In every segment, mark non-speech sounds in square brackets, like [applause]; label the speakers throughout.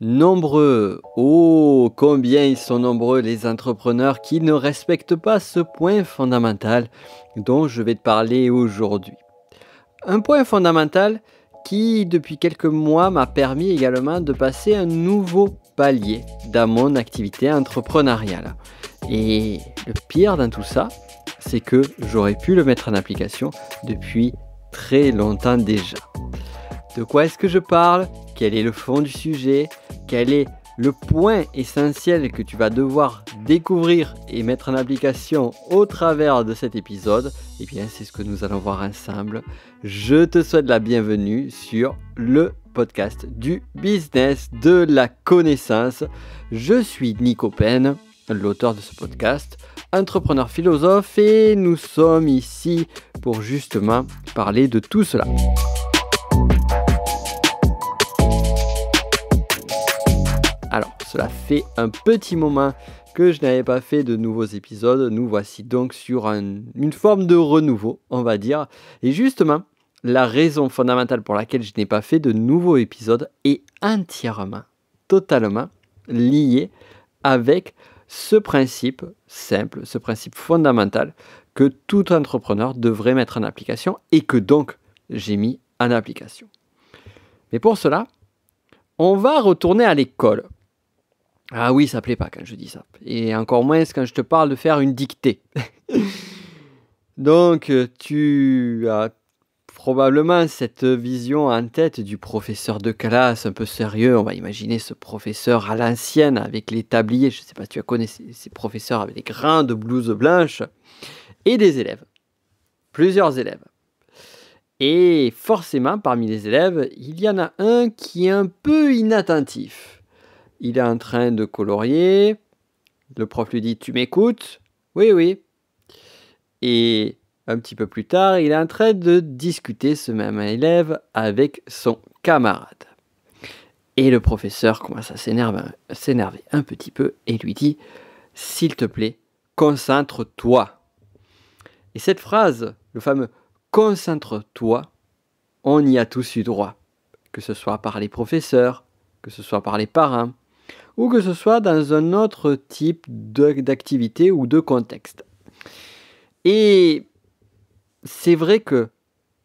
Speaker 1: Nombreux, oh combien ils sont nombreux les entrepreneurs qui ne respectent pas ce point fondamental dont je vais te parler aujourd'hui. Un point fondamental qui depuis quelques mois m'a permis également de passer un nouveau palier dans mon activité entrepreneuriale. Et le pire dans tout ça, c'est que j'aurais pu le mettre en application depuis très longtemps déjà. De quoi est-ce que je parle Quel est le fond du sujet Quel est le point essentiel que tu vas devoir découvrir et mettre en application au travers de cet épisode, eh bien c'est ce que nous allons voir ensemble. Je te souhaite la bienvenue sur le podcast du business de la connaissance. Je suis Nico Pen, l'auteur de ce podcast, entrepreneur philosophe et nous sommes ici pour justement parler de tout cela. Cela fait un petit moment que je n'avais pas fait de nouveaux épisodes. Nous voici donc sur une forme de renouveau, on va dire. Et justement, la raison fondamentale pour laquelle je n'ai pas fait de nouveaux épisodes est entièrement, totalement liée avec ce principe simple, ce principe fondamental que tout entrepreneur devrait mettre en application et que donc j'ai mis en application. Mais pour cela, on va retourner à l'école. Ah oui, ça plaît pas quand je dis ça. Et encore moins quand je te parle de faire une dictée. [laughs] Donc, euh, tu as probablement cette vision en tête du professeur de classe un peu sérieux. On va imaginer ce professeur à l'ancienne avec les tabliers. Je ne sais pas si tu connu ces professeurs avec des de blouses blanches. Et des élèves. Plusieurs élèves. Et forcément, parmi les élèves, il y en a un qui est un peu inattentif il est en train de colorier. Le prof lui dit Tu m'écoutes Oui, oui. Et un petit peu plus tard, il est en train de discuter ce même élève avec son camarade. Et le professeur commence à s'énerver un petit peu et lui dit S'il te plaît, concentre-toi. Et cette phrase, le fameux concentre-toi, on y a tous eu droit, que ce soit par les professeurs, que ce soit par les parents, ou que ce soit dans un autre type d'activité ou de contexte. Et c'est vrai que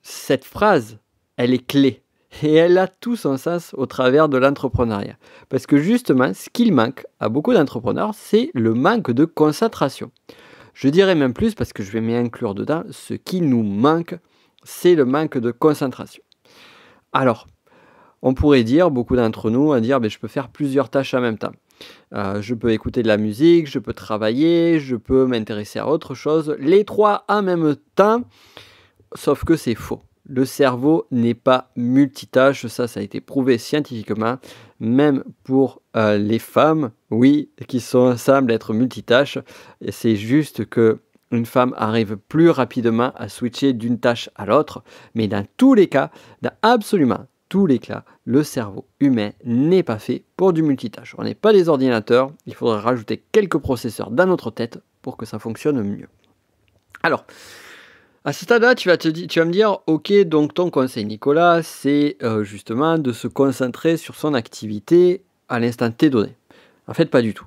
Speaker 1: cette phrase, elle est clé et elle a tout son sens au travers de l'entrepreneuriat. Parce que justement, ce qu'il manque à beaucoup d'entrepreneurs, c'est le manque de concentration. Je dirais même plus, parce que je vais m'y inclure dedans, ce qui nous manque, c'est le manque de concentration. Alors, on pourrait dire, beaucoup d'entre nous, à dire mais ben, je peux faire plusieurs tâches en même temps. Euh, je peux écouter de la musique, je peux travailler, je peux m'intéresser à autre chose, les trois en même temps, sauf que c'est faux. Le cerveau n'est pas multitâche, ça ça a été prouvé scientifiquement, même pour euh, les femmes, oui, qui sont, ensemble être multitâches, c'est juste que une femme arrive plus rapidement à switcher d'une tâche à l'autre, mais dans tous les cas, absolument l'éclat le cerveau humain n'est pas fait pour du multitâche. On n'est pas des ordinateurs, il faudrait rajouter quelques processeurs dans notre tête pour que ça fonctionne mieux. Alors, à ce stade-là, tu, tu, vas me dire, ok, donc ton conseil, Nicolas, c'est euh, justement de se concentrer sur son activité à l'instant T donné. En fait, pas du tout.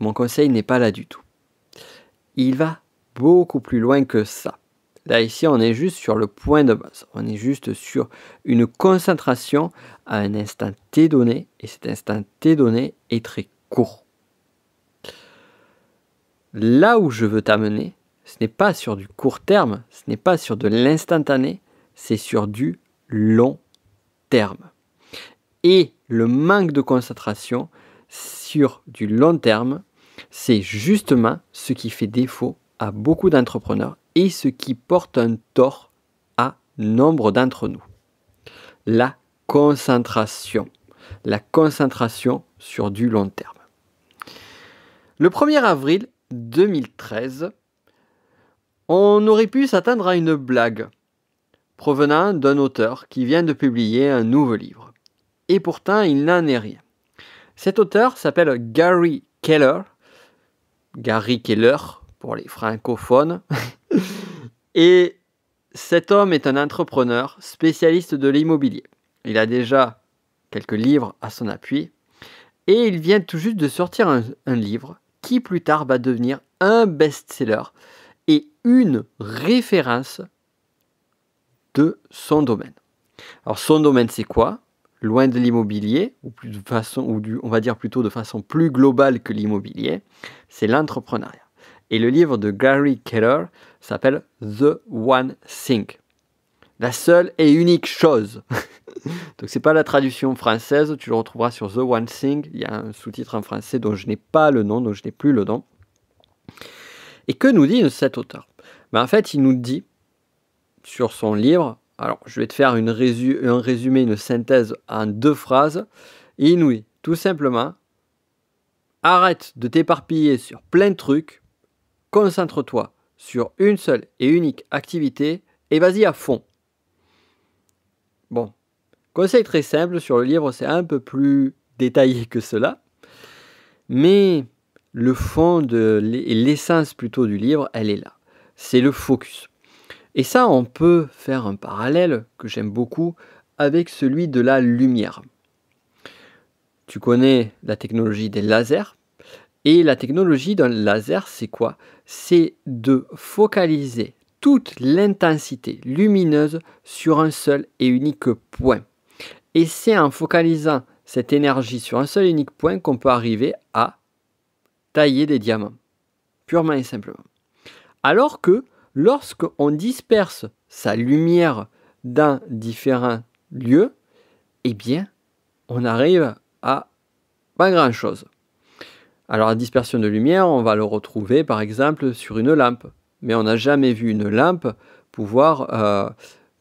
Speaker 1: Mon conseil n'est pas là du tout. Il va beaucoup plus loin que ça. Là, ici, on est juste sur le point de base. On est juste sur une concentration à un instant t donné. Et cet instant t donné est très court. Là où je veux t'amener, ce n'est pas sur du court terme, ce n'est pas sur de l'instantané, c'est sur du long terme. Et le manque de concentration sur du long terme, c'est justement ce qui fait défaut à beaucoup d'entrepreneurs et ce qui porte un tort à nombre d'entre nous. La concentration. La concentration sur du long terme. Le 1er avril 2013, on aurait pu s'attendre à une blague provenant d'un auteur qui vient de publier un nouveau livre. Et pourtant, il n'en est rien. Cet auteur s'appelle Gary Keller. Gary Keller, pour les francophones. [laughs] Et cet homme est un entrepreneur spécialiste de l'immobilier. Il a déjà quelques livres à son appui. Et il vient tout juste de sortir un, livre qui plus tard va devenir un best-seller et une référence de son domaine. Alors son domaine c'est quoi Loin de l'immobilier, ou, de façon, ou on va dire plutôt de façon plus globale que l'immobilier, c'est l'entrepreneuriat. Et le livre de Gary Keller s'appelle The One Thing. La seule et unique chose. [laughs] Donc c'est pas la traduction française, tu le retrouveras sur The One Thing. Il y a un sous-titre en français dont je n'ai pas le nom, dont je n'ai plus le nom. Et que nous dit cet auteur ben, En fait, il nous dit sur son livre, alors je vais te faire un résumé, une synthèse en deux phrases. Il tout simplement arrête de t'éparpiller sur plein de trucs Concentre-toi sur une seule et unique activité et vas-y à fond. Bon, conseil très simple sur le livre, c'est un peu plus détaillé que cela, mais le fond de l'essence plutôt du livre, elle est là. C'est le focus. Et ça, on peut faire un parallèle que j'aime beaucoup avec celui de la lumière. Tu connais la technologie des lasers. Et la technologie d'un laser, c'est quoi C'est de focaliser toute l'intensité lumineuse sur un seul et unique point. Et c'est en focalisant cette énergie sur un seul et unique point qu'on peut arriver à tailler des diamants, purement et simplement. Alors que lorsqu'on disperse sa lumière dans différents lieux, eh bien, on arrive à pas grand-chose. Alors la dispersion de lumière, on va le retrouver par exemple sur une lampe. Mais on n'a jamais vu une lampe pouvoir euh,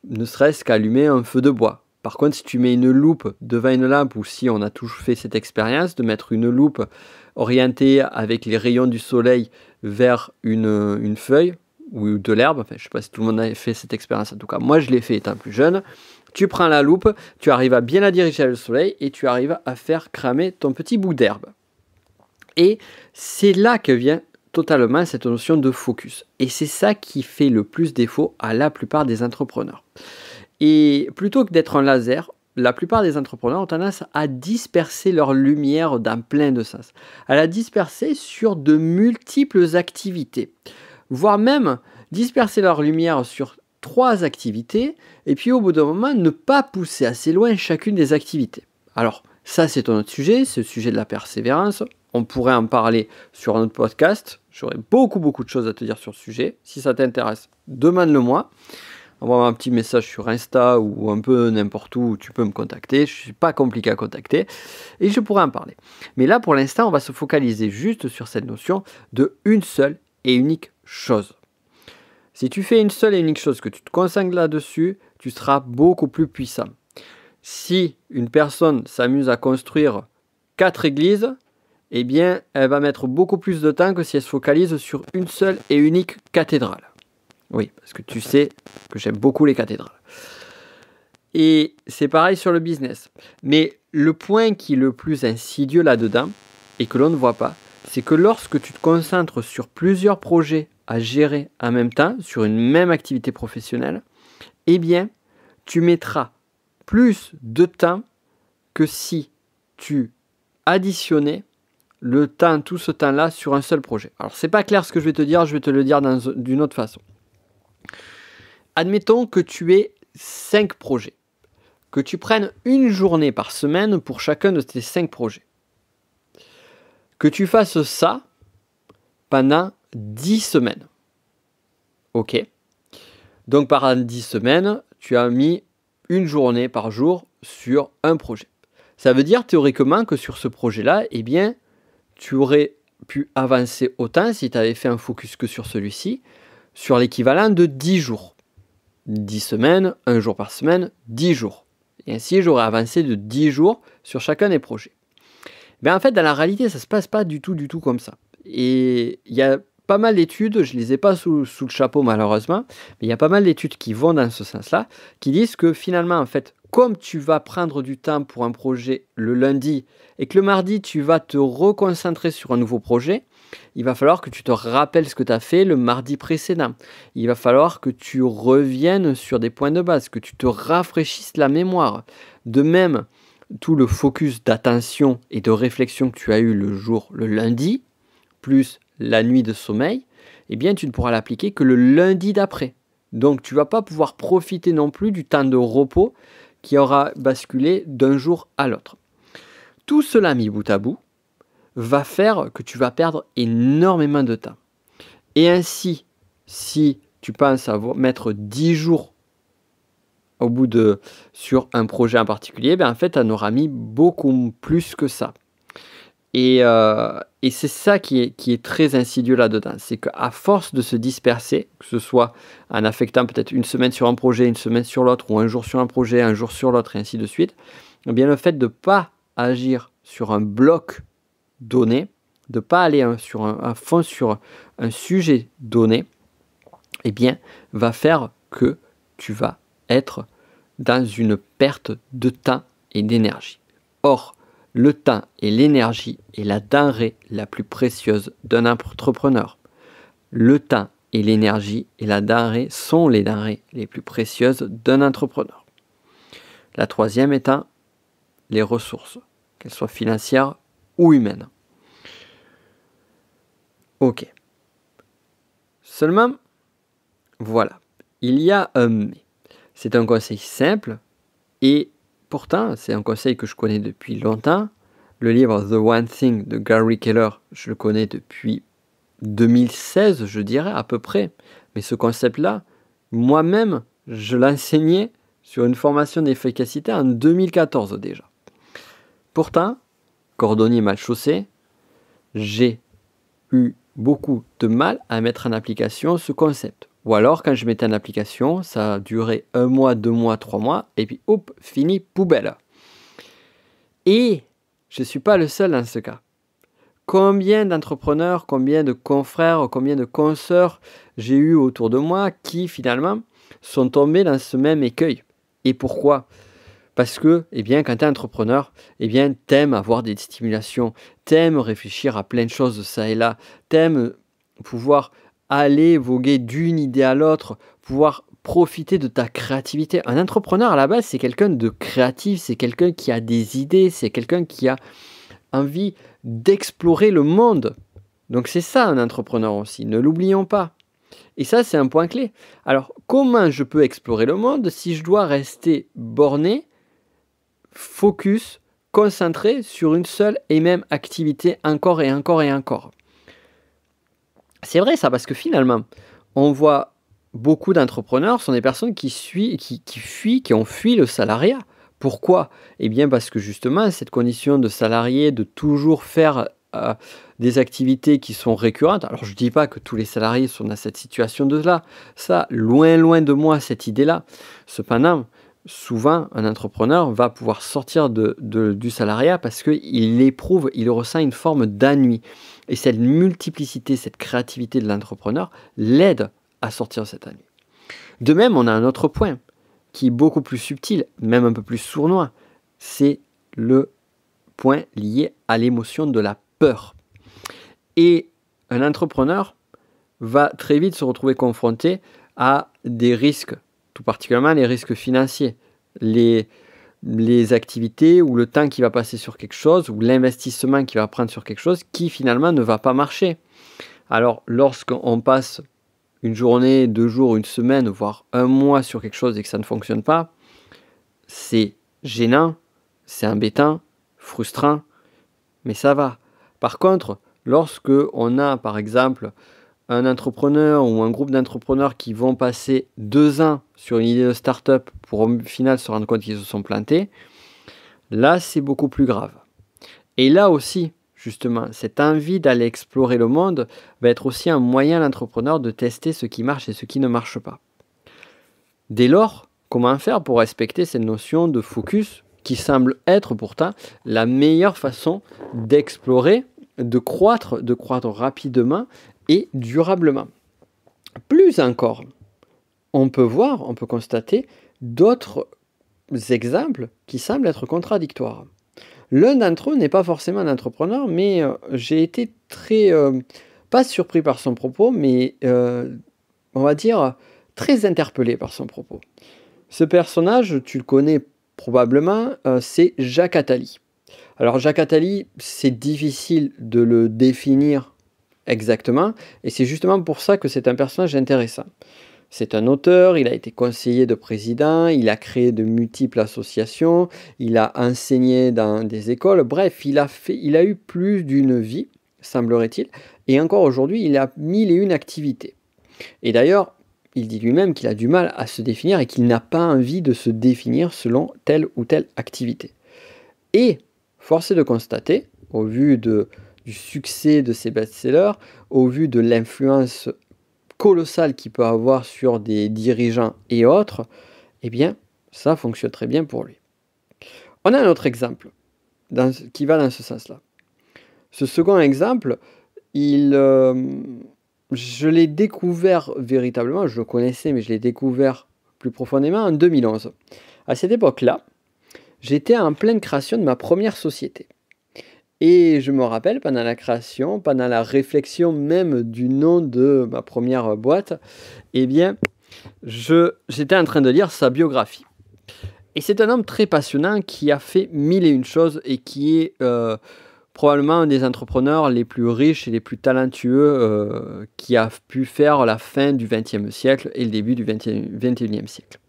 Speaker 1: ne serait-ce qu'allumer un feu de bois. Par contre, si tu mets une loupe devant une lampe, ou si on a toujours fait cette expérience de mettre une loupe orientée avec les rayons du soleil vers une, feuille ou de l'herbe, je ne sais pas si tout le monde a fait cette expérience, en tout cas moi je l'ai fait étant plus jeune, tu prends la loupe, tu arrives à bien la diriger vers le soleil et tu arrives à faire cramer ton petit bout d'herbe. Et c'est là que vient totalement cette notion de focus. Et c'est ça qui fait le plus défaut à la plupart des entrepreneurs. Et plutôt que d'être un laser, la plupart des entrepreneurs ont tendance à disperser leur lumière dans plein de sens, à la disperser sur de multiples activités, voire même disperser leur lumière sur trois activités, et puis au bout d'un moment ne pas pousser assez loin chacune des activités. Alors, ça c'est un autre sujet, ce sujet de la persévérance, on pourrait en parler sur un autre podcast. J'aurais beaucoup, beaucoup de choses à te dire sur ce sujet. Si ça t'intéresse, demande-le-moi. Envoie-moi un petit message sur Insta ou un peu n'importe où, tu peux me contacter. Je ne suis pas compliqué à contacter et je pourrais en parler. Mais là, pour l'instant, on va se focaliser juste sur cette notion de une seule et unique chose. Si tu fais une seule et unique chose, que tu te consacres là-dessus, tu seras beaucoup plus puissant. Si une personne s'amuse à construire quatre églises, eh bien, elle va mettre beaucoup plus de temps que si elle se focalise sur une seule et unique cathédrale. Oui, parce que tu sais que j'aime beaucoup les cathédrales. Et c'est pareil sur le business. Mais le point qui est le plus insidieux là-dedans, et que l'on ne voit pas, c'est que lorsque tu te concentres sur plusieurs projets à gérer en même temps, sur une même activité professionnelle, eh bien, tu mettras plus de temps que si tu additionnais le temps, tout ce temps-là sur un seul projet. Alors c'est pas clair ce que je vais te dire, je vais te le dire d'une autre façon. Admettons que tu aies 5 projets, que tu prennes une journée par semaine pour chacun de tes 5 projets. Que tu fasses ça pendant 10 semaines. Ok Donc pendant 10 semaines, tu as mis une journée par jour sur un projet. Ça veut dire théoriquement que sur ce projet-là, eh bien, tu aurais pu avancer autant si tu avais fait un focus que sur celui-ci, sur l'équivalent de 10 jours. 10 semaines, un jour par semaine, 10 jours. Et ainsi, j'aurais avancé de 10 jours sur chacun des projets. Mais en fait, dans la réalité, ça ne se passe pas du tout, du tout comme ça. Et il y a pas mal d'études, je ne les ai pas sous, sous, le chapeau malheureusement, mais il y a pas mal d'études qui vont dans ce sens-là, qui disent que finalement, en fait, comme tu vas prendre du temps pour un projet le lundi et que le mardi tu vas te reconcentrer sur un nouveau projet, il va falloir que tu te rappelles ce que tu as fait le mardi précédent. Il va falloir que tu reviennes sur des points de base, que tu te rafraîchisses la mémoire. De même, tout le focus d'attention et de réflexion que tu as eu le jour le lundi, plus la nuit de sommeil, eh bien tu ne pourras l'appliquer que le lundi d'après. Donc tu ne vas pas pouvoir profiter non plus du temps de repos qui aura basculé d'un jour à l'autre. Tout cela mis bout à bout va faire que tu vas perdre énormément de temps. Et ainsi, si tu penses à mettre 10 jours au bout de sur un projet en particulier, ben en fait, en auras mis beaucoup plus que ça. Euh, et, c'est ça qui est, très insidieux là-dedans. C'est qu'à force de se disperser, que ce soit en affectant peut-être une semaine sur un projet, une semaine sur l'autre, ou un jour sur un projet, un jour sur l'autre, et ainsi de suite, eh bien le fait de ne pas agir sur un bloc donné, de ne pas aller hein, sur un, à fond sur un sujet donné, eh bien, va faire que tu vas être dans une perte de temps et d'énergie. Or, le temps et l'énergie et la denrée la plus précieuse d'un entrepreneur. Le temps et l'énergie et la denrée sont les denrées les plus précieuses d'un entrepreneur. La troisième étant les ressources, qu'elles soient financières ou humaines. Ok. Seulement, voilà, il y a un mais. C'est un conseil simple et Pourtant, c'est un conseil que je connais depuis longtemps. Le livre The One Thing de Gary Keller, je le connais depuis 2016, je dirais à peu près. Mais ce concept-là, moi-même, je l'enseignais sur une formation d'efficacité en 2014 déjà. Pourtant, cordonnier mal chaussé, j'ai eu beaucoup de mal à mettre en application ce concept. Ou alors, quand je mettais en application, ça duré un mois, deux mois, trois mois, et puis, hop, fini, poubelle. Et je ne suis pas le seul dans ce cas. Combien d'entrepreneurs, combien de confrères, combien de consoeurs j'ai eu autour de moi qui finalement sont tombés dans ce même écueil. Et pourquoi parce que, eh bien, quand tu es entrepreneur, eh bien, t'aimes avoir des stimulations, t'aimes réfléchir à plein de choses de ça et là, t'aimes pouvoir aller voguer d'une idée à l'autre, pouvoir profiter de ta créativité. Un entrepreneur à la base, c'est quelqu'un de créatif, c'est quelqu'un qui a des idées, c'est quelqu'un qui a envie d'explorer le monde. Donc c'est ça un entrepreneur aussi, ne l'oublions pas. Et ça, c'est un point clé. Alors, comment je peux explorer le monde si je dois rester borné, focus, concentré sur une seule et même activité encore et encore et encore c'est vrai ça, parce que finalement, on voit beaucoup d'entrepreneurs sont des personnes qui, fuient, qui ont fui le salariat. Pourquoi Eh bien parce que justement, cette condition de salarié, de toujours faire euh, des activités qui sont récurrentes, alors je ne dis pas que tous les salariés sont dans cette situation de là, ça, loin, loin de moi, cette idée-là. Cependant, souvent, un entrepreneur va pouvoir sortir du salariat parce qu'il éprouve, il ressent une forme d'ennui. Et cette multiplicité, cette créativité de l'entrepreneur l'aide à sortir de cet ennui. De même, on a un autre point qui est beaucoup plus subtil, même un peu plus sournois. C'est le point lié à l'émotion de la peur. Et un entrepreneur va très vite se retrouver confronté à des risques tout particulièrement les risques financiers, les, les activités ou le temps qui va passer sur quelque chose ou l'investissement qui va prendre sur quelque chose qui finalement ne va pas marcher. Alors lorsqu'on passe une journée, deux jours, une semaine, voire un mois sur quelque chose et que ça ne fonctionne pas, c'est gênant, c'est embêtant, frustrant, mais ça va. Par contre, lorsque on a par exemple un entrepreneur ou un groupe d'entrepreneurs qui vont passer deux ans sur une idée de start-up pour au final se rendre compte qu'ils se sont plantés, là c'est beaucoup plus grave. Et là aussi, justement, cette envie d'aller explorer le monde va être aussi un moyen à l'entrepreneur de tester ce qui marche et ce qui ne marche pas. Dès lors, comment faire pour respecter cette notion de focus qui semble être pourtant la meilleure façon d'explorer, de croître, de croître rapidement et durablement Plus encore, on peut voir, on peut constater d'autres exemples qui semblent être contradictoires. L'un d'entre eux n'est pas forcément un entrepreneur, mais euh, j'ai été très, euh, pas surpris par son propos, mais euh, on va dire très interpellé par son propos. Ce personnage, tu le connais probablement, c'est Jacques Attali. Alors Jacques Attali, c'est difficile de le définir exactement, et c'est justement pour ça que c'est un personnage intéressant. C'est un auteur, il a été conseiller de président, il a créé de multiples associations, il a enseigné dans des écoles, bref, il a, fait, il a eu plus d'une vie, semblerait-il, et encore aujourd'hui, il a mille et une activités. Et d'ailleurs, il dit lui-même qu'il a du mal à se définir et qu'il n'a pas envie de se définir selon telle ou telle activité. Et, force est de constater, au vu de, du succès de ses best-sellers, au vu de l'influence colossal qu'il peut avoir sur des dirigeants et autres, eh bien, ça fonctionne très bien pour lui. On a un autre exemple qui va dans ce sens-là. Ce second exemple, il, euh, je l'ai découvert véritablement, je le connaissais, mais je l'ai découvert plus profondément en 2011. À cette époque-là, j'étais en pleine création de ma première société. Et je me rappelle, pendant la création, pendant la réflexion même du nom de ma première boîte, eh bien, j'étais en train de lire sa biographie. Et c'est un homme très passionnant qui a fait mille et une choses et qui est euh, probablement un des entrepreneurs les plus riches et les plus talentueux euh, qui a pu faire la fin du XXe siècle et le début du XXIe siècle.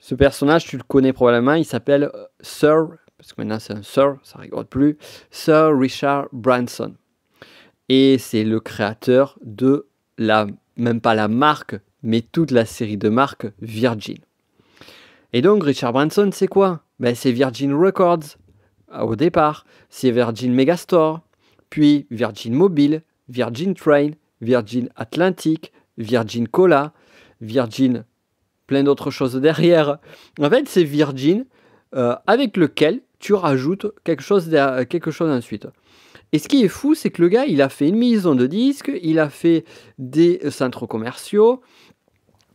Speaker 1: Ce personnage, tu le connais probablement, il s'appelle euh, Sir parce que maintenant c'est un Sir, ça rigole plus, Sir Richard Branson. Et c'est le créateur de la, même pas la marque, mais toute la série de marques Virgin. Et donc Richard Branson, c'est quoi ben, C'est Virgin Records euh, au départ, c'est Virgin Megastore, puis Virgin Mobile, Virgin Train, Virgin Atlantic, Virgin Cola, Virgin plein d'autres choses derrière. En fait, c'est Virgin euh, avec lequel tu rajoutes quelque chose, quelque chose ensuite. Et ce qui est fou, c'est que le gars, il a fait une maison de disques, il a fait des centres commerciaux,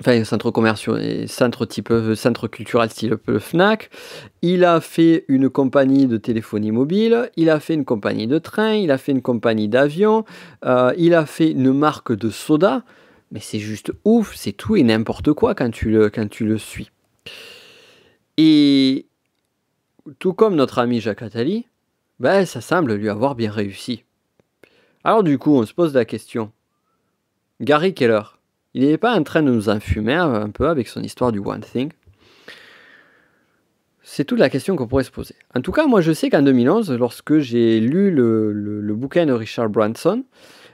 Speaker 1: enfin centres commerciaux et centres type euh, centre culturel style Fnac. Il a fait une compagnie de téléphonie mobile, il a fait une compagnie de train, il a fait une compagnie d'avion, euh, il a fait une marque de soda. Mais c'est juste ouf, c'est tout et n'importe quoi quand tu le, quand tu le suis. Et, tout comme notre ami Jacques Attali, ben, ça semble lui avoir bien réussi. Alors du coup, on se pose la question. Gary Keller, il n'est pas en train de nous infumer un peu avec son histoire du One Thing C'est toute la question qu'on pourrait se poser. En tout cas, moi je sais qu'en 2011, lorsque j'ai lu le, bouquin de Richard Branson,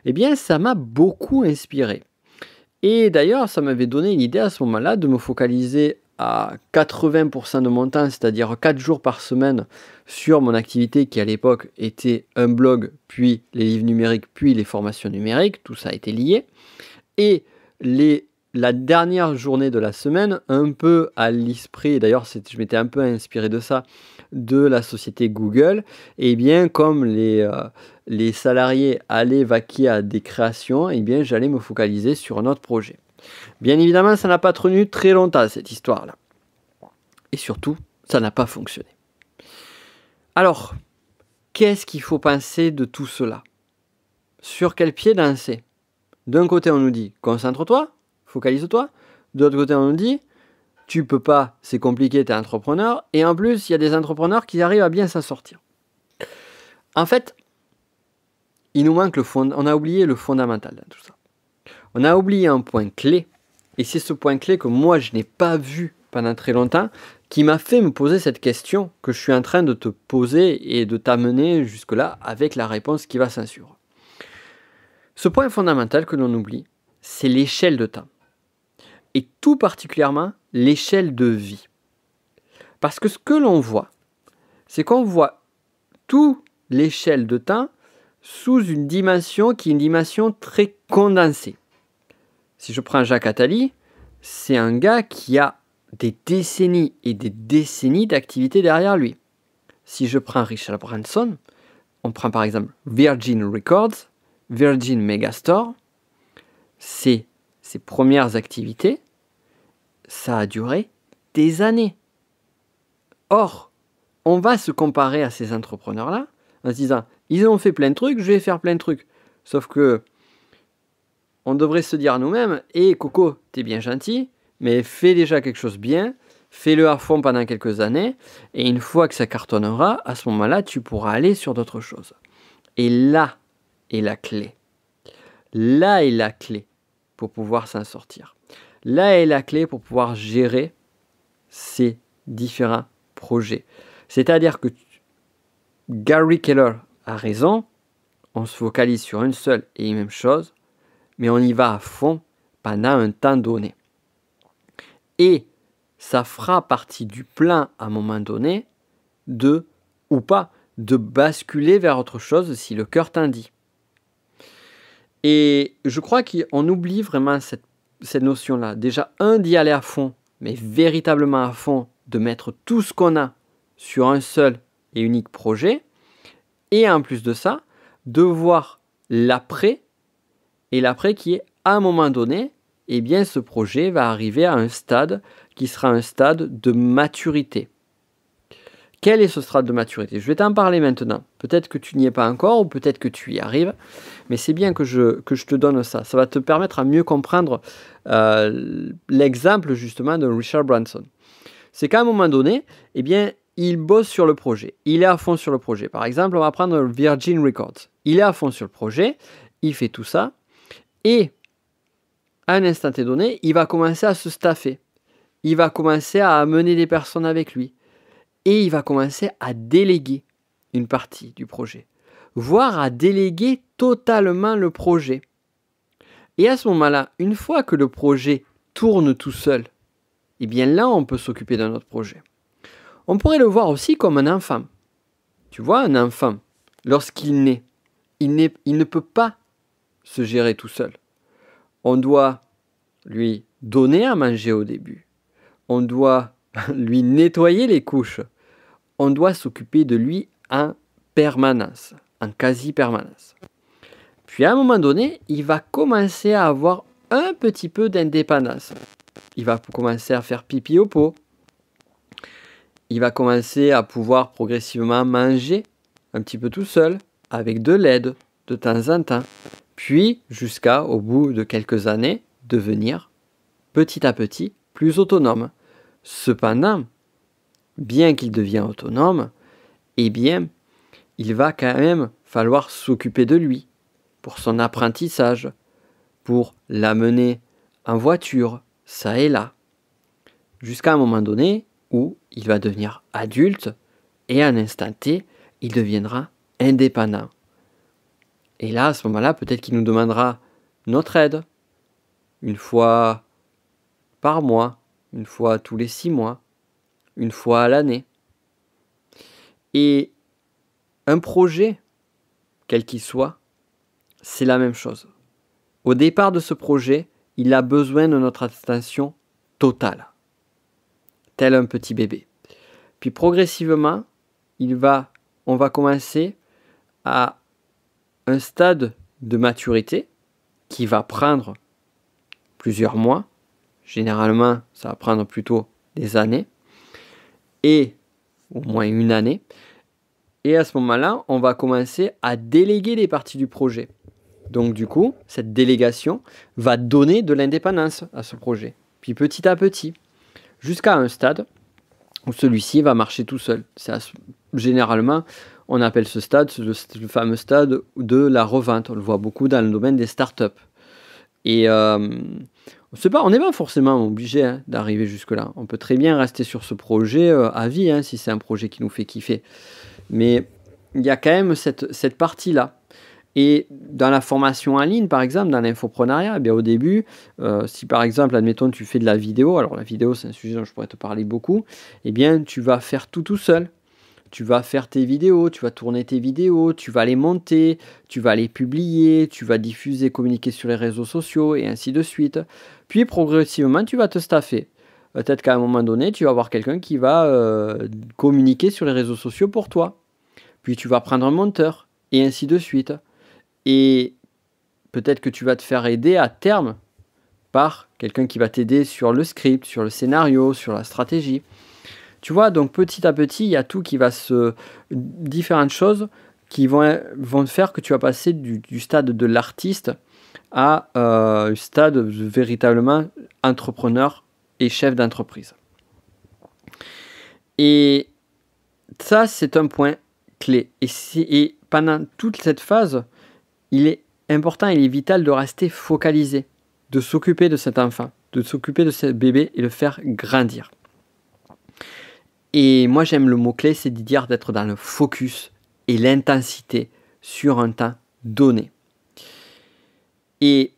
Speaker 1: eh bien ça m'a beaucoup inspiré. Et d'ailleurs, ça m'avait donné l'idée à ce moment-là de me focaliser à 80% de mon temps, c'est-à-dire 4 jours par semaine, sur mon activité qui à l'époque était un blog, puis les livres numériques, puis les formations numériques, tout ça était lié. Et les, la dernière journée de la semaine, un peu à l'esprit, d'ailleurs je m'étais un peu inspiré de ça, de la société Google, et eh bien comme les, euh, les salariés allaient vaquer à des créations, et eh bien j'allais me focaliser sur un autre projet. Bien évidemment, ça n'a pas tenu très longtemps, cette histoire-là. Et surtout, ça n'a pas fonctionné. Alors, qu'est-ce qu'il faut penser de tout cela Sur quel pied danser D'un côté, on nous dit concentre-toi, focalise-toi. De l'autre côté, on nous dit tu peux pas, c'est compliqué, es entrepreneur. Et en plus, il y a des entrepreneurs qui arrivent à bien s'en sortir. En fait, il nous manque le fond, on a oublié le fondamental dans tout ça on a oublié un point clé. Et c'est ce point clé que moi, je n'ai pas vu pendant très longtemps, qui m'a fait me poser cette question que je suis en train de te poser et de t'amener jusque-là avec la réponse qui va s'insurer. Ce point fondamental que l'on oublie, c'est l'échelle de temps. Et tout particulièrement l'échelle de vie. Parce que ce que l'on voit, c'est qu'on voit toute l'échelle de temps sous une dimension qui est une dimension très condensée. Si je prends Jacques Attali, c'est un gars qui a des décennies et des décennies d'activité derrière lui. Si je prends Richard Branson, on prend par exemple Virgin Records, Virgin Megastore, c'est ses premières activités, ça a duré des années. Or, on va se comparer à ces entrepreneurs-là en se disant, ils ont fait plein de trucs, je vais faire plein de trucs. Sauf que on devrait se dire nous-mêmes Hé eh, Coco, t'es bien gentil, mais fais déjà quelque chose bien, fais-le à fond pendant quelques années, et une fois que ça cartonnera, à ce moment-là, tu pourras aller sur d'autres choses. Et là est la clé. Là est la clé pour pouvoir s'en sortir. Là est la clé pour pouvoir gérer ces différents projets. C'est-à-dire que Gary Keller a raison, on se focalise sur une seule et même chose, mais on y va à fond pendant un temps donné. Et ça fera partie du plan à un moment donné de, ou pas, de basculer vers autre chose si le cœur dit. Et je crois qu'on oublie vraiment cette, cette notion-là. Déjà, un, d'y aller à fond, mais véritablement à fond, de mettre tout ce qu'on a sur un seul et unique projet. Et en plus de ça, de voir l'après et l'après qui est à un moment donné, eh bien ce projet va arriver à un stade qui sera un stade de maturité. Quel est ce stade de maturité Je vais t'en parler maintenant. Peut-être que tu n'y es pas encore ou peut-être que tu y arrives, mais c'est bien que je, que je te donne ça. Ça va te permettre à mieux comprendre euh, l'exemple justement de Richard Branson. C'est qu'à un moment donné, eh bien, il bosse sur le projet. Il est à fond sur le projet. Par exemple, on va prendre Virgin Records. Il est à fond sur le projet, il fait tout ça, et à un instant donné, il va commencer à se staffer. Il va commencer à amener des personnes avec lui. Et il va commencer à déléguer une partie du projet, voire à déléguer totalement le projet. Et à ce moment-là, une fois que le projet tourne tout seul, eh bien là, on peut s'occuper d'un autre projet. On pourrait le voir aussi comme un enfant. Tu vois, un enfant, lorsqu'il naît, il, naît, il ne peut pas se gérer tout seul. On doit lui donner à manger au début. On doit [laughs] lui nettoyer les couches. On doit s'occuper de lui en permanence, en quasi-permanence. Puis à un moment donné, il va commencer à avoir un petit peu d'indépendance. Il va commencer à faire pipi au pot. Il va commencer à pouvoir progressivement manger un petit peu tout seul, avec de l'aide de temps en temps puis jusqu'à, au bout de quelques années, devenir petit à petit plus autonome. Cependant, bien qu'il devienne autonome, eh bien, il va quand même falloir s'occuper de lui, pour son apprentissage, pour l'amener en voiture, ça et là, jusqu'à un moment donné où il va devenir adulte et à un instant T, il deviendra indépendant. Et là, à ce moment-là, peut-être qu'il nous demandera notre aide, une fois par mois, une fois tous les six mois, une fois à l'année. Et un projet, quel qu'il soit, c'est la même chose. Au départ de ce projet, il a besoin de notre attention totale, tel un petit bébé. Puis progressivement, il va, on va commencer à un stade de maturité qui va prendre plusieurs mois. Généralement, ça va prendre plutôt des années et au moins une année. Et à ce moment-là, on va commencer à déléguer les parties du projet. Donc du coup, cette délégation va donner de l'indépendance à ce projet. Puis petit à petit, jusqu'à un stade où celui-ci va marcher tout seul. C'est généralement on appelle ce stade le, fameux stade de la revente. On le voit beaucoup dans le domaine des startups. Et euh, pas, on n'est pas forcément obligé hein, d'arriver jusque-là. On peut très bien rester sur ce projet euh, à vie, hein, si c'est un projet qui nous fait kiffer. Mais il y a quand même cette, partie-là. Et dans la formation en ligne, par exemple, dans l'infoprenariat, eh au début, euh, si par exemple, admettons, tu fais de la vidéo, alors la vidéo, c'est un sujet dont je pourrais te parler beaucoup, eh bien, tu vas faire tout tout seul tu vas faire tes vidéos, tu vas tourner tes vidéos, tu vas les monter, tu vas les publier, tu vas diffuser, communiquer sur les réseaux sociaux et ainsi de suite. Puis progressivement, tu vas te staffer. Peut-être qu'à un moment donné, tu vas avoir quelqu'un qui va euh, communiquer sur les réseaux sociaux pour toi. Puis tu vas prendre un monteur et ainsi de suite. Et peut-être que tu vas te faire aider à terme par quelqu'un qui va t'aider sur le script, sur le scénario, sur la stratégie. Tu vois, donc petit à petit, il y a tout qui va se... différentes choses qui vont, vont faire que tu vas passer du, stade de l'artiste à un euh, stade véritablement entrepreneur et chef d'entreprise. Et ça, c'est un point clé. Et, et, pendant toute cette phase, il est important, il est vital de rester focalisé, de s'occuper de cet enfant, de s'occuper de ce bébé et le faire grandir. Et moi, j'aime le mot-clé, c'est de dire d'être dans le focus et l'intensité sur un temps donné. Et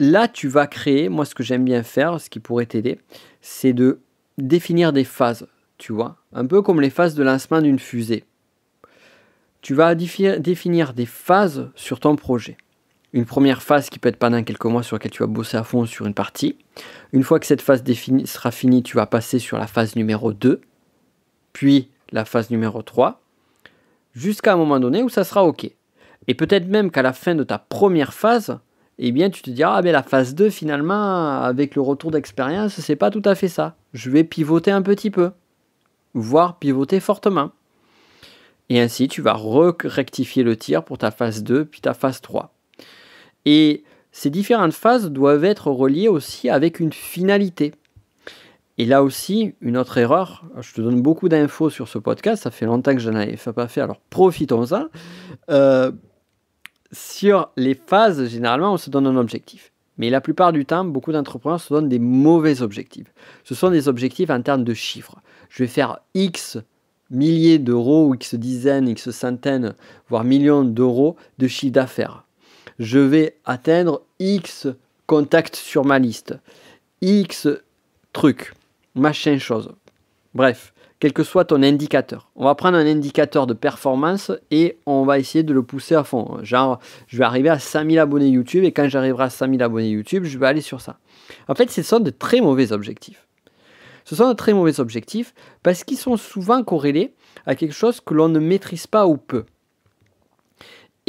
Speaker 1: là, tu vas créer, moi, ce que j'aime bien faire, ce qui pourrait t'aider, c'est de définir des phases, tu vois, un peu comme les phases de lancement d'une fusée. Tu vas définir des phases sur ton projet une première phase qui peut être pendant quelques mois sur laquelle tu vas bosser à fond sur une partie. Une fois que cette phase sera finie, tu vas passer sur la phase numéro 2, puis la phase numéro 3, jusqu'à un moment donné où ça sera OK. Et peut-être même qu'à la fin de ta première phase, eh bien tu te diras, ah la phase 2 finalement, avec le retour d'expérience, c'est pas tout à fait ça. Je vais pivoter un petit peu, voire pivoter fortement. Et ainsi, tu vas rectifier le tir pour ta phase 2, puis ta phase 3. Et ces différentes phases doivent être reliées aussi avec une finalité. Et là aussi, une autre erreur, je te donne beaucoup d'infos sur ce podcast, ça fait longtemps que je n'en avais pas fait, alors profitons-en. Euh, sur les phases, généralement, on se donne un objectif. Mais la plupart du temps, beaucoup d'entrepreneurs se donnent des mauvais objectifs. Ce sont des objectifs en termes de chiffres. Je vais faire X milliers d'euros, ou X dizaines, X centaines, voire millions d'euros de chiffre d'affaires je vais atteindre X contacts sur ma liste, X trucs, machin chose. Bref, quel que soit ton indicateur. On va prendre un indicateur de performance et on va essayer de le pousser à fond. Genre, je vais arriver à 5000 abonnés YouTube et quand j'arriverai à 5000 abonnés YouTube, je vais aller sur ça. En fait, ce sont de très mauvais objectifs. Ce sont de très mauvais objectifs parce qu'ils sont souvent corrélés à quelque chose que l'on ne maîtrise pas ou peu.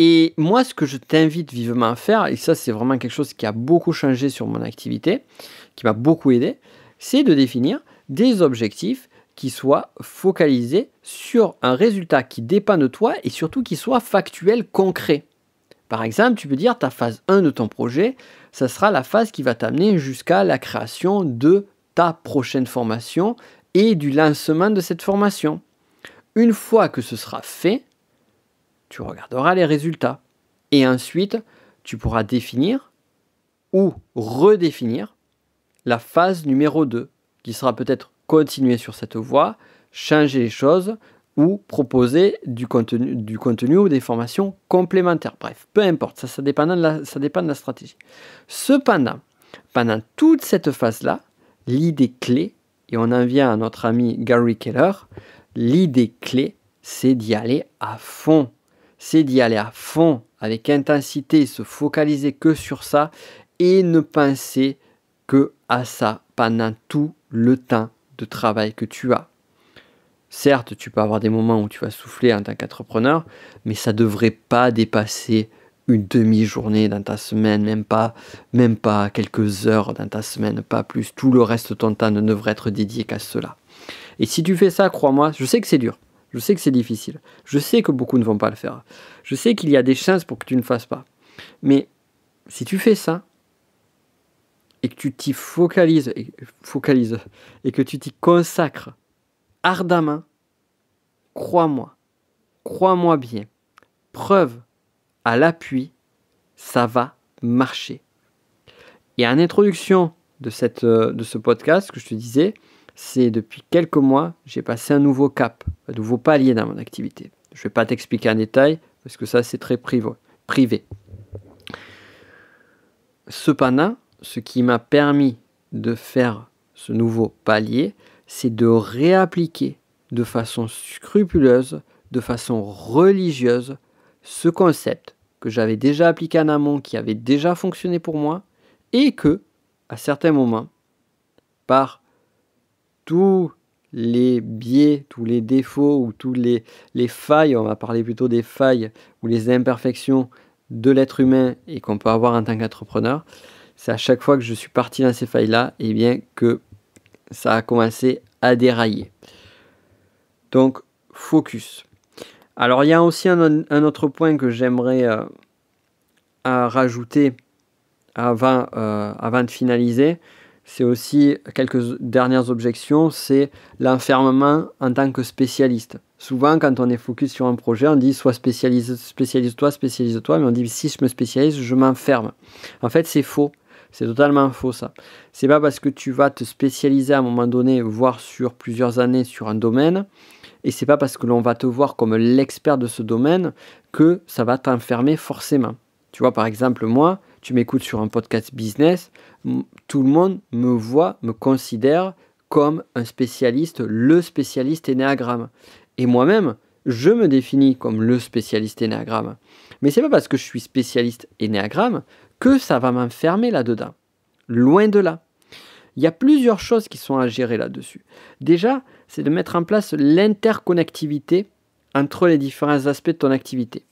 Speaker 1: Et moi, ce que je t'invite vivement à faire, et ça c'est vraiment quelque chose qui a beaucoup changé sur mon activité, qui m'a beaucoup aidé, c'est de définir des objectifs qui soient focalisés sur un résultat qui dépend de toi et surtout qui soit factuel, concret. Par exemple, tu peux dire ta phase 1 de ton projet, ça sera la phase qui va t'amener jusqu'à la création de ta prochaine formation et du lancement de cette formation. Une fois que ce sera fait, tu regarderas les résultats. Et ensuite, tu pourras définir ou redéfinir la phase numéro 2, qui sera peut-être continuer sur cette voie, changer les choses ou proposer du contenu, du contenu ou des formations complémentaires. Bref, peu importe, ça, ça, dépend, de la, ça dépend de la stratégie. Cependant, pendant toute cette phase-là, l'idée clé, et on en vient à notre ami Gary Keller, l'idée clé, c'est d'y aller à fond c'est d'y aller à fond, avec intensité, se focaliser que sur ça et ne penser que à ça pendant tout le temps de travail que tu as. Certes, tu peux avoir des moments où tu vas souffler en tant qu'entrepreneur, mais ça ne devrait pas dépasser une demi-journée dans ta semaine, même pas, même pas quelques heures dans ta semaine, pas plus. Tout le reste de ton temps ne devrait être dédié qu'à cela. Et si tu fais ça, crois-moi, je sais que c'est dur. Je sais que c'est difficile. Je sais que beaucoup ne vont pas le faire. Je sais qu'il y a des chances pour que tu ne fasses pas. Mais si tu fais ça, et que tu t'y focalises, et, et que tu t'y consacres ardemment, crois-moi, crois-moi bien, preuve à l'appui, ça va marcher. Et en introduction de, cette, euh, de ce podcast que je te disais, c'est depuis quelques mois, j'ai passé un nouveau cap, un nouveau palier dans mon activité. Je ne vais pas t'expliquer en détail, parce que ça, c'est très privé. Cependant, ce qui m'a permis de faire ce nouveau palier, c'est de réappliquer de façon scrupuleuse, de façon religieuse, ce concept que j'avais déjà appliqué en amont, qui avait déjà fonctionné pour moi, et que, à certains moments, par tous les biais, tous les défauts ou toutes les, failles, on va parler plutôt des failles ou les imperfections de l'être humain et qu'on peut avoir en tant qu'entrepreneur, c'est à chaque fois que je suis parti dans ces failles-là, et eh bien que ça a commencé à dérailler. Donc, focus. Alors, il y a aussi un, autre point que j'aimerais euh, rajouter avant, euh, avant de finaliser, c'est aussi quelques dernières objections, c'est l'enfermement en tant que spécialiste. Souvent, quand on est focus sur un projet, on dit soit spécialise, toi spécialise-toi, mais on dit si je me spécialise, je m'enferme. En fait, c'est faux. C'est totalement faux ça. C'est pas parce que tu vas te spécialiser à un moment donné, voire sur plusieurs années sur un domaine, et c'est pas parce que l'on va te voir comme l'expert de ce domaine que ça va t'enfermer forcément. Tu vois, par exemple, moi, tu m'écoutes sur un podcast business, tout le monde me voit, me considère comme un spécialiste, le spécialiste énéagramme. Et moi-même, je me définis comme le spécialiste énéagramme. Mais c'est pas parce que je suis spécialiste énéagramme que ça va m'enfermer là-dedans. Loin de là. Il y a plusieurs choses qui sont à gérer là-dessus. Déjà, c'est de mettre en place l'interconnectivité entre les différents aspects de ton activité.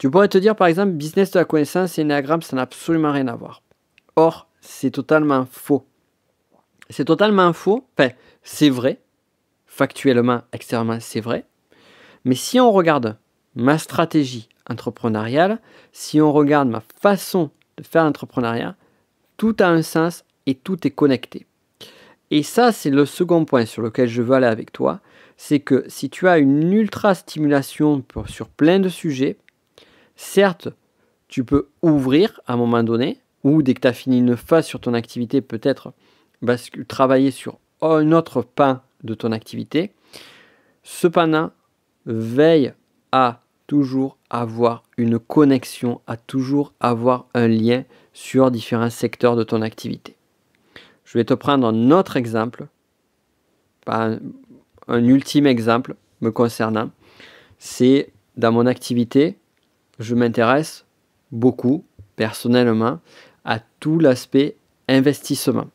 Speaker 1: Tu pourrais te dire par exemple, business de la connaissance et Enneagramme, ça n'a absolument rien à voir. Or, c'est totalement faux. C'est totalement faux, enfin, c'est vrai, factuellement, extérieurement, c'est vrai. Mais si on regarde ma stratégie entrepreneuriale, si on regarde ma façon de faire l'entrepreneuriat, tout a un sens et tout est connecté. Et ça, c'est le second point sur lequel je veux aller avec toi, c'est que si tu as une ultra stimulation sur plein de sujets, Certes, tu peux ouvrir à un moment donné, ou dès que tu as fini une phase sur ton activité, peut-être travailler sur un autre pain de ton activité. Cependant, veille à toujours avoir une connexion, à toujours avoir un lien sur différents secteurs de ton activité. Je vais te prendre un autre exemple, un ultime exemple me concernant. C'est dans mon activité, je m'intéresse beaucoup, personnellement, à tout l'aspect investissement,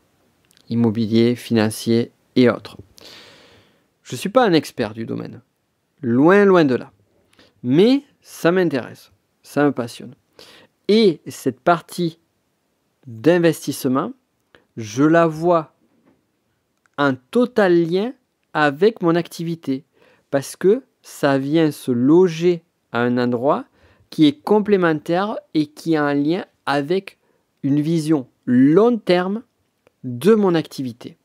Speaker 1: immobilier, financier et autres. Je ne suis pas un expert du domaine, loin, loin de là. Mais ça m'intéresse, ça me passionne. Et cette partie d'investissement, je la vois en total lien avec mon activité, parce que ça vient se loger à un endroit qui est complémentaire et qui a un lien avec une vision long terme de mon activité.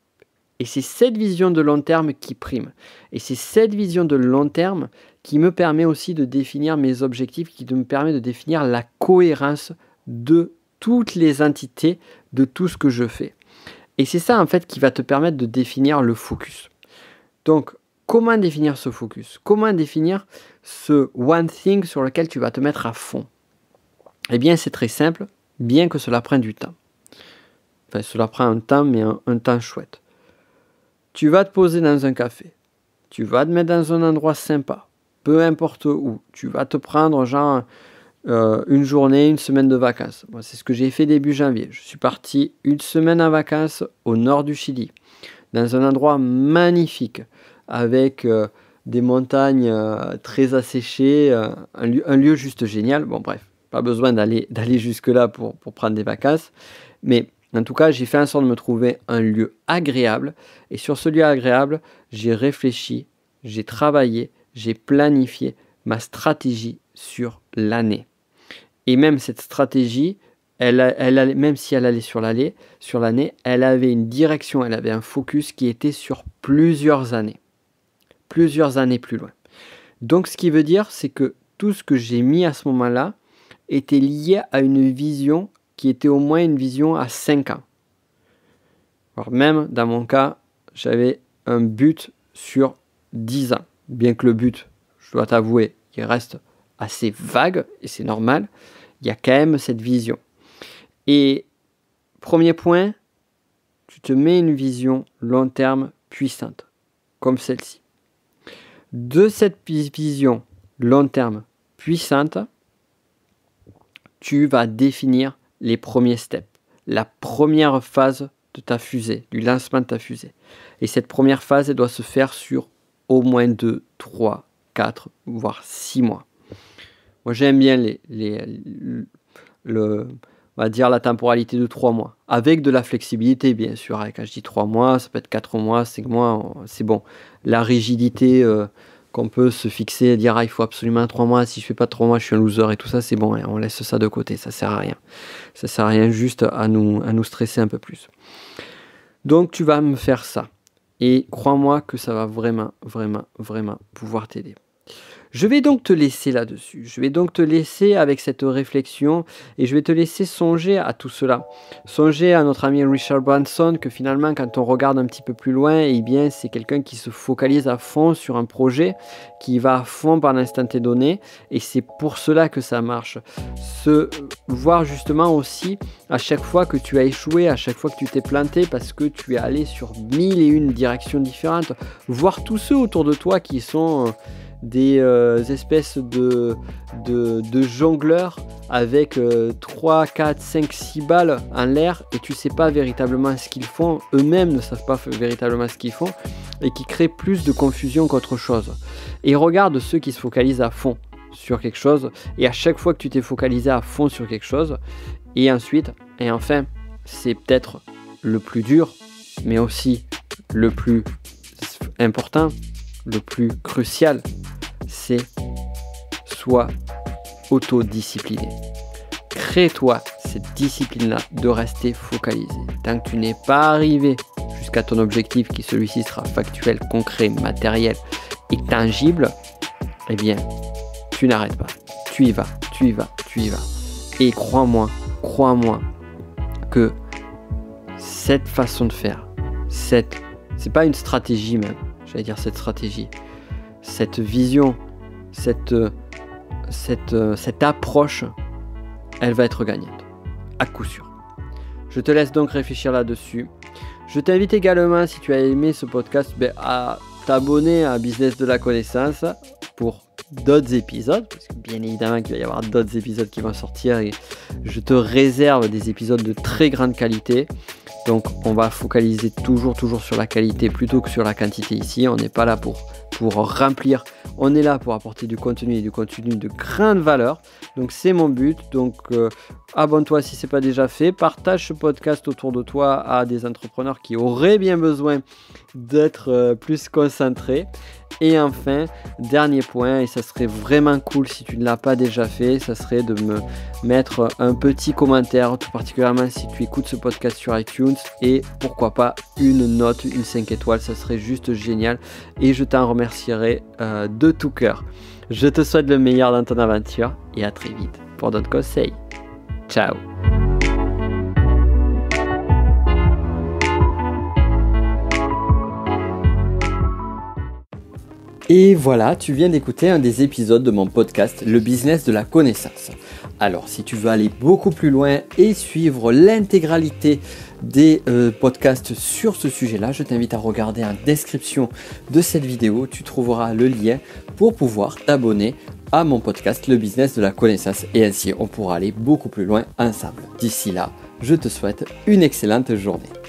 Speaker 1: Et c'est cette vision de long terme qui prime. Et c'est cette vision de long terme qui me permet aussi de définir mes objectifs, qui me permet de définir la cohérence de toutes les entités, de tout ce que je fais. Et c'est ça en fait qui va te permettre de définir le focus. Donc Comment définir ce focus Comment définir ce one thing sur lequel tu vas te mettre à fond Eh bien, c'est très simple, bien que cela prenne du temps. Enfin, cela prend un temps, mais un, temps chouette. Tu vas te poser dans un café. Tu vas te mettre dans un endroit sympa. Peu importe où. Tu vas te prendre genre euh, une journée, une semaine de vacances. Moi, c'est ce que j'ai fait début janvier. Je suis parti une semaine en vacances au nord du Chili, dans un endroit magnifique avec euh, des montagnes euh, très asséchées, euh, un lieu, juste génial. Bon, bref, pas besoin d'aller [laughs] jusque-là pour, prendre des vacances. Mais en tout cas, j'ai fait en sorte de me trouver un lieu agréable. Et sur ce lieu agréable, j'ai réfléchi, j'ai travaillé, j'ai planifié ma stratégie sur l'année. Et même cette stratégie, elle, elle, même si elle allait sur l'année, elle avait une direction, elle avait un focus qui était sur plusieurs années plusieurs années plus loin. Donc ce qui veut dire, c'est que tout ce que j'ai mis à ce moment-là était lié à une vision qui était au moins une vision à 5 ans. Voire même, dans mon cas, j'avais un but sur 10 ans. Bien que le but, je dois t'avouer, il reste assez vague, et c'est normal, il y a quand même cette vision. Et premier point, tu te mets une vision long terme puissante, comme celle-ci de cette vision long terme puissante, tu vas définir les premiers steps, la première phase de ta fusée, du lancement de ta fusée. Et cette première phase, elle doit se faire sur au moins 2, 3, 4, voire 6 mois. Moi, j'aime bien les, le, on va dire la temporalité de 3 mois, avec de la flexibilité bien sûr. Hein. Quand je dis 3 mois, ça peut être 4 mois, 5 mois, c'est bon. La rigidité euh, qu'on peut se fixer dire ah, il faut absolument 3 mois, si je fais pas 3 mois, je suis un loser et tout ça, c'est bon, hein. on laisse ça de côté, ça sert à rien. Ça sert à rien juste à nous, à nous stresser un peu plus. Donc tu vas me faire ça. Et crois-moi que ça va vraiment, vraiment, vraiment pouvoir t'aider. Je vais donc te laisser là-dessus, je vais donc te laisser avec cette réflexion et je vais te laisser songer à tout cela. Songer à notre ami Richard Branson que finalement quand on regarde un petit peu plus loin, eh bien c'est quelqu'un qui se focalise à fond sur un projet, qui va à fond par l'instant donné et c'est pour cela que ça marche. Se voir justement aussi à chaque fois que tu as échoué, à chaque fois que tu t'es planté parce que tu es allé sur mille et une directions différentes, voir tous ceux autour de toi qui sont... Euh, des euh, espèces de, de, jongleurs avec 3, 4, 5, 6 balles en l'air et tu sais pas véritablement ce qu'ils font, eux-mêmes ne savent pas véritablement ce qu'ils font et qui créent plus de confusion qu'autre chose. Et regarde ceux qui se focalisent à fond sur quelque chose et à chaque fois que tu t'es focalisé à fond sur quelque chose et ensuite et enfin c'est peut-être le plus dur mais aussi le plus important le plus crucial c'est soit autodiscipliné. Crée-toi cette discipline-là de rester focalisé. Tant que tu n'es pas arrivé jusqu'à ton objectif, qui celui-ci sera factuel, concret, matériel et tangible, eh bien, tu n'arrêtes pas. Tu y vas, tu y vas, tu y vas. Et crois-moi, crois-moi que cette façon de faire, cette, c'est pas une stratégie même, j'allais dire cette stratégie, cette vision, cette, euh, euh, cette, approche, elle va être gagnante, à coup sûr. Je te laisse donc réfléchir là-dessus. Je t'invite également, si tu as aimé ce podcast, ben, à t'abonner à Business de la connaissance pour d'autres épisodes, parce que bien évidemment qu'il va y avoir d'autres épisodes qui vont sortir et je te réserve des épisodes de très grande qualité. Donc on va focaliser toujours toujours sur la qualité plutôt que sur la quantité ici. On n'est pas là pour, remplir, on est là pour apporter du contenu et du contenu de grande valeur. Donc c'est mon but. Donc euh, abonne-toi si ce n'est pas déjà fait. Partage ce podcast autour de toi à des entrepreneurs qui auraient bien besoin d'être euh, plus concentrés. Et enfin, dernier point, et ça serait vraiment cool si tu ne l'as pas déjà fait, ça serait de me mettre un petit commentaire, tout particulièrement si tu écoutes ce podcast sur iTunes et pourquoi pas une note, une 5 étoiles, ça serait juste génial et je t'en remercierai euh, de tout cœur. Je te souhaite le meilleur dans ton aventure et à très vite pour d'autres conseils. Ciao Et voilà, tu viens d'écouter un des épisodes de mon podcast Le business de la connaissance. Alors, si tu veux aller beaucoup plus loin et suivre l'intégralité des euh, podcasts sur ce sujet-là, je t'invite à regarder en description de cette vidéo. Tu trouveras le lien pour pouvoir t'abonner à mon podcast Le business de la connaissance et ainsi on pourra aller beaucoup plus loin ensemble. D'ici là, je te souhaite une excellente journée.